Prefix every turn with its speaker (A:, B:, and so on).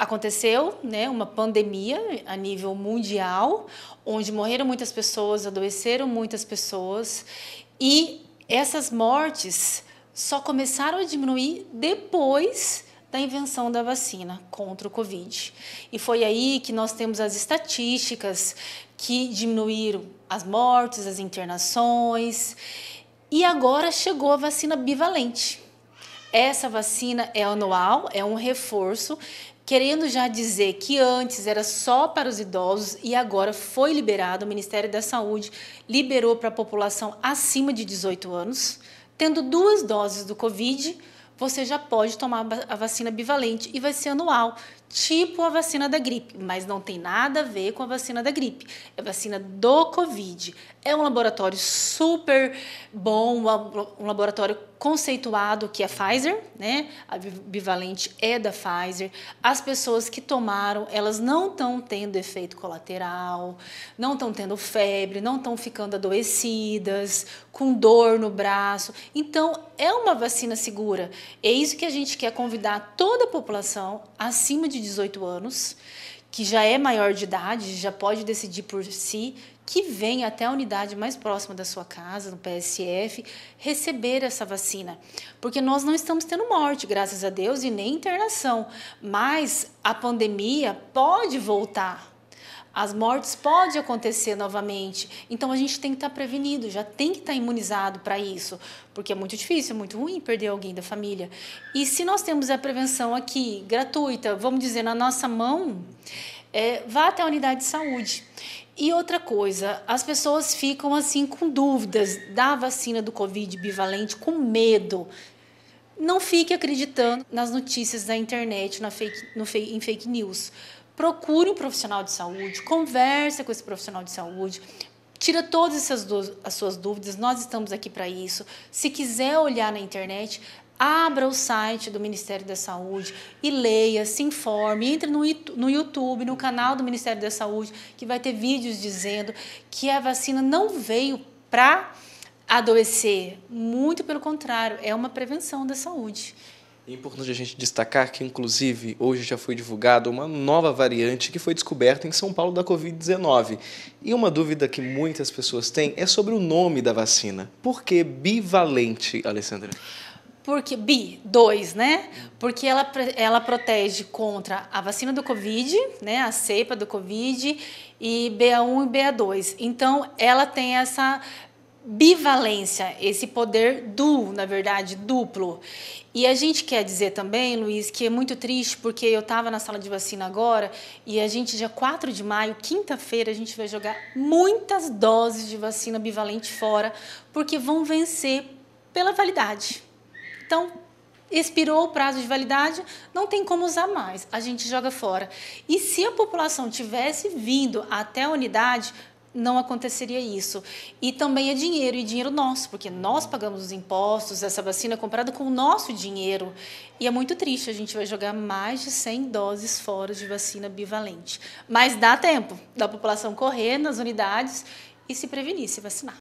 A: aconteceu né, uma pandemia a nível mundial, onde morreram muitas pessoas, adoeceram muitas pessoas, e essas mortes só começaram a diminuir depois da invenção da vacina contra o Covid. E foi aí que nós temos as estatísticas que diminuíram as mortes, as internações. E agora chegou a vacina bivalente. Essa vacina é anual, é um reforço querendo já dizer que antes era só para os idosos e agora foi liberado, o Ministério da Saúde liberou para a população acima de 18 anos, tendo duas doses do Covid, você já pode tomar a vacina bivalente e vai ser anual, tipo a vacina da gripe, mas não tem nada a ver com a vacina da gripe. É vacina do Covid. É um laboratório super bom, um laboratório conceituado que é a Pfizer, né? A bivalente é da Pfizer. As pessoas que tomaram, elas não estão tendo efeito colateral, não estão tendo febre, não estão ficando adoecidas, com dor no braço. Então, é uma vacina segura. É isso que a gente quer convidar toda a população acima de 18 anos que já é maior de idade, já pode decidir por si, que venha até a unidade mais próxima da sua casa, no PSF, receber essa vacina. Porque nós não estamos tendo morte, graças a Deus, e nem internação. Mas a pandemia pode voltar. As mortes podem acontecer novamente. Então a gente tem que estar prevenido, já tem que estar imunizado para isso. Porque é muito difícil, é muito ruim perder alguém da família. E se nós temos a prevenção aqui, gratuita, vamos dizer, na nossa mão é, vá até a unidade de saúde. E outra coisa, as pessoas ficam assim com dúvidas da vacina do Covid bivalente, com medo. Não fique acreditando nas notícias da internet, na fake, no, em fake news. Procure um profissional de saúde, converse com esse profissional de saúde, Tira todas essas as suas dúvidas, nós estamos aqui para isso. Se quiser olhar na internet, abra o site do Ministério da Saúde e leia, se informe, entre no, YouTube, no canal do Ministério da Saúde, que vai ter vídeos dizendo que a vacina não veio para adoecer. Muito pelo contrário, é uma prevenção da saúde. É importante a gente destacar que, inclusive, hoje já foi divulgada uma nova variante que foi descoberta em São Paulo da Covid-19. E uma dúvida que muitas pessoas têm é sobre o nome da vacina. Por que bivalente, Alessandra? Porque bi, dois, né? Porque ela, ela protege contra a vacina do Covid, né? A cepa do Covid e BA1 e BA2. Então, ela tem essa bivalência, esse poder duo, na verdade, duplo. E a gente quer dizer também, Luiz, que é muito triste, porque eu estava na sala de vacina agora e a gente, dia 4 de maio, quinta-feira, a gente vai jogar muitas doses de vacina bivalente fora, porque vão vencer pela validade. Então, expirou o prazo de validade, não tem como usar mais, a gente joga fora. E se a população tivesse vindo até a unidade, não aconteceria isso. E também é dinheiro, e dinheiro nosso, porque nós pagamos os impostos, essa vacina é comprada com o nosso dinheiro. E é muito triste, a gente vai jogar mais de 100 doses fora de vacina bivalente. Mas dá tempo da população correr nas unidades e se prevenir, se vacinar.